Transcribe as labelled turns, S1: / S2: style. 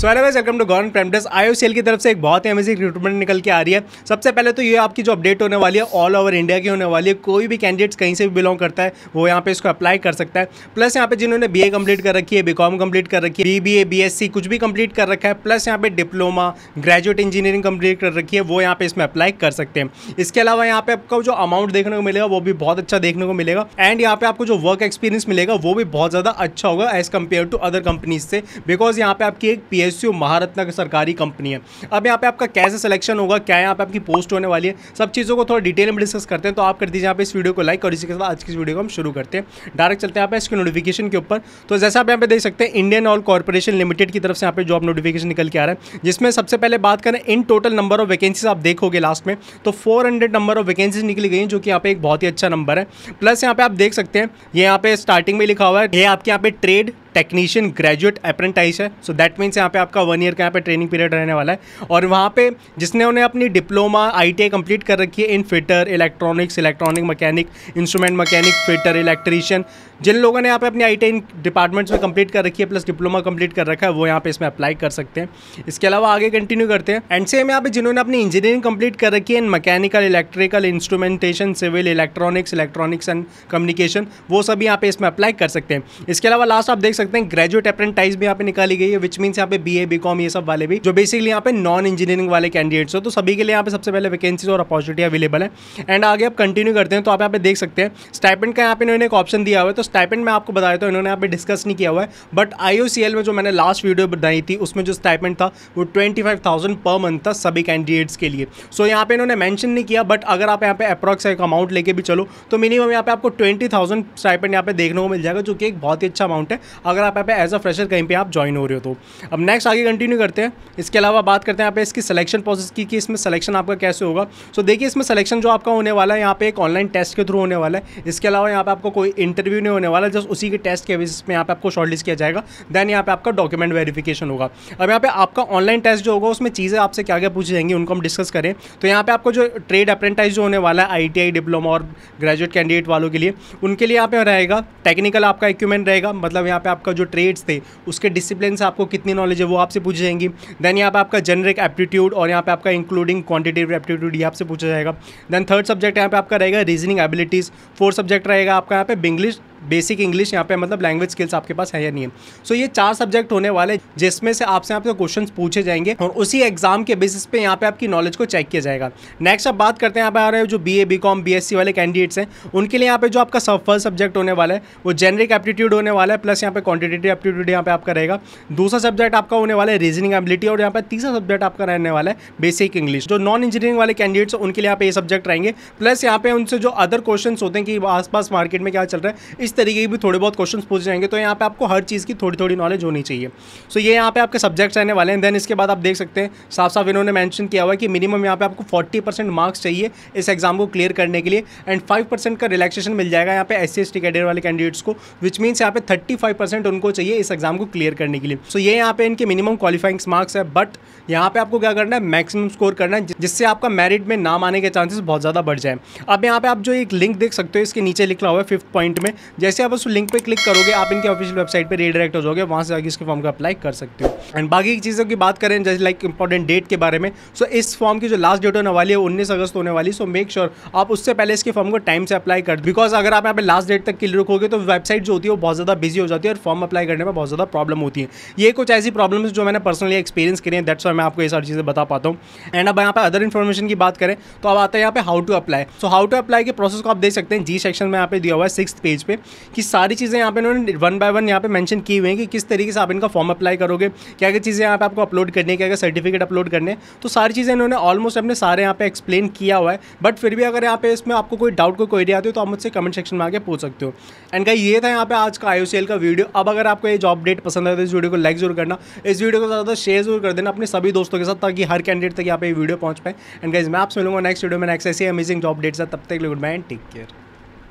S1: so hello welcome to government प्रेमडेस cell की तरफ से एक बहुत ही अमेजिंग रिक्रूटमेंट निकल के आ रही है सबसे पहले तो ये आपकी जो अपडेट होने वाली है ऑल ओवर इंडिया की होने वाली है कोई भी कैंडिडेट्स कहीं से भी बिलोंग करता है वो यहाँ पे इसको अप्लाई कर सकता है प्लस यहाँ पे जिन्होंने बी कंप्लीट कर रखी है बी कंप्लीट कर रखी है बी बी ए सी कुछ भी कंप्लीट कर रखा है प्लस यहाँ पे डिप्लोमा ग्रेजुएट इंजीनियरिंग कंप्लीट कर रखी है वो यहाँ पे इसमें अप्लाई कर सकते हैं इसके अलावा यहाँ पे आपको जो अमाउंट देखने को मिलेगा वो भी बहुत अच्छा देखने को मिलेगा एंड यहाँ पे आपको जो वर्क एक्सपीरियंस मिलेगा वो भी बहुत ज़्यादा अच्छा होगा as compared to other companies से बिकॉज यहाँ पे आपकी एक पी एसयू महारत्न सरकारी कंपनी है अब यहाँ पे आपका कैसे सिलेक्शन होगा क्या यहाँ पे आपकी पोस्ट होने वाली है सब चीज़ों को थोड़ा डिटेल में डिस्कस करते हैं तो आप कर दीजिए यहाँ पे इस वीडियो को लाइक और इसी के साथ आज की वीडियो को हम शुरू करते हैं डायरेक्ट चलते हैं यहाँ पे इसके नोटिफिकेशन के ऊपर तो जैसे आप यहाँ पे देख सकते हैं इंडियन ऑयल कॉर्पोरेशन लिमिटेड की तरफ से यहाँ पे जॉब नोटिफिकेशन निकल के आ रहा है जिसमें सबसे पहले बात करें इन टोटल नंबर ऑफ वैकेंसीज आप देखोगे लास्ट में तो फोर नंबर ऑफ वैकेंसीज निकली गई जो कि यहाँ पे एक बहुत ही अच्छा नंबर है प्लस यहाँ पे आप देख सकते हैं ये यहाँ पे स्टार्टिंग में लिखा हुआ है ये आपके यहाँ पे ट्रेड टेक्नीशियन ग्रेजुएट अप्रेंटाइस है सो दैट मीन्स यहाँ पे आपका वन ईयर का यहाँ पे ट्रेनिंग पीरियड रहने वाला है और वहाँ पे जिसने उन्हें अपनी डिप्लोमा आई टी कंप्लीट कर रखी है in fitter electronics electronic mechanic instrument mechanic fitter electrician जिन लोगों ने यहाँ पे अपनी आई टी डिपार्टमेंट्स में कंप्लीट कर रखी है प्लस डिप्लोमा कंप्लीट कर रखा है वो यहाँ पे इसमें अप्लाई कर सकते हैं इसके अलावा आगे कंटिन्यू करते हैं एंड सेम यहाँ पे जिन्होंने अपनी इंजीनियरिंग कंप्लीट कर रखी है in mechanical electrical instrumentation civil electronics electronics and communication वो सभी यहाँ पे इसमें अप्लाई कर सकते हैं इसके अलावा लास्ट आप देख सकते हैं ग्रेजुएट अप्रेंटाइज भी यहाँ पे निकाली गई है विच मीन यहाँ पे बी ए बी कॉम ये सब वाले भी जो बेसिकली यहाँ पे नॉन इंजीनियरिंग वाले कैंडिडेट्स हो तो सभी के लिए यहाँ पे सबसे पहले वैकेंसी और अपॉर्चुनिटी अवेलेबल है एंड आगे आप कंटिन्यू करते हैं तो आप यहाँ पे देख सकते हैं स्टाइपेंड का यहाँ पे इन्होंने एक ऑप्शन दिया हुआ है तो स्टाइपेंड में आपको बताया तो इन्होंने यहाँ पे डिस्कस नहीं किया हुआ है बट आई में जो मैंने लास्ट वीडियो बनाई थी उसमें जो स्टाइपेंड था वो ट्वेंटी पर मंथ था सभी कैंडिडेट्स के लिए सो यहाँ पे इन्होंने मैंशन नहीं किया बट अगर आप यहाँ पे अप्रॉक्स एक अमाउंट लेके भी चलो तो मिनिमम यहाँ पे आपको ट्वेंटी थाउजेंड स्टाइपेंड यहाँ पे देखने को मिल जाएगा जो कि एक बहुत ही अच्छा अमाउंट है अगर आप यहाँ पे एज अ फ्रेशर कहीं पे आप ज्वाइन हो रहे हो तो अब नेक्स्ट आगे कंटिन्यू करते हैं इसके अलावा बात करते हैं यहाँ पे इसकी सिलेक्शन प्रोसेस की कि इसमें सिलेक्शन आपका कैसे होगा सो देखिए इसमें सिलेक्शन जो आपका होने वाला है यहाँ पे एक ऑनलाइन टेस्ट के थ्रू होने वाला है इसके अलावा यहाँ पे आपको कोई इंटरव्यू नहीं होने वाला जस्ट उसी के टेस्ट के बेसिस में यहाँ पे आपको शॉर्टलिस्ट किया जाएगा देन यहाँ पे आपका डॉक्यूमेंट वेरिफिकेशन होगा अब यहाँ पे आपका ऑनलाइन टेस्ट जो होगा उसमें चीज़ें आपसे क्या क्या पूछी जाएंगी उनको हम डिस्कस करें तो यहाँ पे आपको जो ट्रेड अप्रेंटाइज जो होने वाला है आई डिप्लोमा और ग्रेजुएट कैंडिडेट वालों के लिए उनके लिए यहाँ पे रहेगा टेक्निकल आपका इक्विपमेंट रहेगा मतलब यहाँ पे आप आपका जो ट्रेड्स थे उसके डिसिप्लिन से आपको कितनी नॉलेज है वो आपसे पूछी जाएंगी देन यहाँ पर आपका जनरिक एप्टीट्यूड और यहाँ पे आपका इंक्लूडिंग क्वान्टिटेटिव एप्टीट्यूड ये आपसे पूछा जाएगा देन थर्ड सब्जेक्ट यहाँ पे आपका रहेगा रीजनिंग एबिलिटीज़ फोर्थ सब्जेक्ट रहेगा आपका यहाँ पे बिंग्लिश बेसिक इंग्लिश यहाँ पे मतलब लैंग्वेज स्किल्स आपके पास है या नहीं है सो so, ये चार सब्जेक्ट होने वाले जिसमें से आपसे आपसे क्वेश्चन पूछे जाएंगे और उसी एग्जाम के बेसिस पे यहाँ पे आपकी नॉलेज को चेक किया जाएगा नेक्स्ट आप बात करते हैं यहाँ पे आ रहे हो जो B A B Com B S C वाले कैंडिडेट्स हैं उनके लिए यहाँ पे जो आपका सब फर्स्ट सब्जेक्ट होने वाला है वो जेनरिक एप्टीट्यूड होने वाला है प्लस यहाँ पे क्वान्टिटेटिव एप्टीट्यूड यहाँ पे आपका रहेगा दूसरा सब्जेक्ट आपका होने वाला है रीजनिंग एबिलिटी और यहाँ पे तीसरा सब्जेक्ट आपका रहने वाला है बेसिक इंग्लिश जो नॉन इंजीनियरिंग वाले कैंडिडेट्स उनके लिए यहाँ पे ये सब्जेक्ट रहेंगे प्लस यहाँ पे उनसे जो अदर क्वेश्चन होते हैं कि आसपास मार्केट में क्या चल रहा है इस तरीके के भी थोड़े बहुत क्वेश्चन पूछ जाएंगे तो यहाँ पे आपको हर चीज़ की थोड़ी थोड़ी नॉलेज होनी चाहिए सो so, ये यहाँ पे आपके सब्जेक्ट्स आने वाले हैं देन इसके बाद आप देख सकते हैं साफ साफ इन्होंने मैंशन किया हुआ है कि मिनिमम यहाँ पे आपको फोर्टी परसेंट मार्क्स चाहिए इस एग्जाम को क्लियर करने के लिए एंड फाइव परसेंट का रिलेक्सेशन मिल जाएगा यहाँ पे S C S T cadet वाले कैंडिडेट्स को विच मीन्स यहाँ पे थर्टी फाइव परसेंट उनको चाहिए इस एग्जाम को क्लियर करने के लिए सो so, ये यहाँ पे इनके मिनिमम क्वालिफाइंग्स मार्क्स है बट यहाँ पे आपको क्या करना है मैक्सिमम स्कोर करना है जिससे आपका मेरिट में नाम आने के चांसेस बहुत ज़्यादा बढ़ जाए अब यहाँ पे आप जो एक लिंक देख सकते हो इसके नीचे लिखा हुआ है फिफ्थ पॉइंट में जैसे आप उस लिंक पर क्लिक करोगे आप इनकी ऑफिशियल वेबसाइट पर रीडायरेक्ट हो जाओगे वहाँ से आगे इसके फॉर्म को अप्लाई कर सकते हो एंड बाकी की चीज़ों की बात करें जैसे लाइक इंपॉर्टेंट डेट के बारे में सो so, इस फॉर्म की जो लास्ट डेट होने वाली है उन्नीस अगस्त होने वाली सो मेक श्योर आप उससे पहले इसके फॉर्म को टाइम से अप्लाई कर बिकॉज अगर आप यहाँ पे लास्ट डेट तक क्लियर रखोगे तो वेबसाइट जो होती है वो बहुत ज़्यादा बिजी हो जाती है और फॉर्म अप्लाई करने में बहुत ज़्यादा प्रॉब्लम होती है ये कुछ ऐसी प्रॉब्लम जो मैंने पर्सनली एक्सपीरियंस करी है दैट्स वाई मैं आपको ये सारी चीज़ें बता पाता हूँ एंड अब यहाँ पर अदर इन्फॉर्मेशन की बात करें तो अब आता है यहाँ पे how to apply so how to apply के प्रोसेस को आप देख सकते हैं जी सेक्शन में यहाँ पे दिया हुआ है सिक्स पेज पे कि सारी चीज़ें यहाँ पे इन्होंने वन बाय वन यहाँ पे मेंशन की हुई हैं कि किस तरीके से आप इनका फॉर्म अप्लाई करोगे क्या क्या चीज़ें यहाँ पे आपको अपलोड करनी है क्या क्या सर्टिफिकेट अपलोड करने तो सारी चीज़ें इन्होंने ऑलमोस्ट अपने सारे यहाँ पे एक्सप्लेन किया हुआ है बट फिर भी अगर यहाँ पे इसमें आपको कोई डाउट कोई क्वेरी आती हो तो आप मुझसे कमेंट सेक्शन में आगे पूछ सकते हो एंड का ये था यहाँ पे आज का आई का वीडियो अब अगर आपको ये जॉब डेट पसंद आता तो इस वीडियो को लाइक जरूर करना इस वीडियो को ज़्यादा शेयर जरूर कर देना अपने सभी दोस्तों के साथ ताकि हर कैंडिडेट तक यहाँ पे वीडियो पहुँच पाए एंड गाइज मैं आपसे मिलूंगा नेक्स्ट वीडियो में नेक्स्ट ऐसी अमेजिंग जॉब डेट्स है तब तक good bye and take care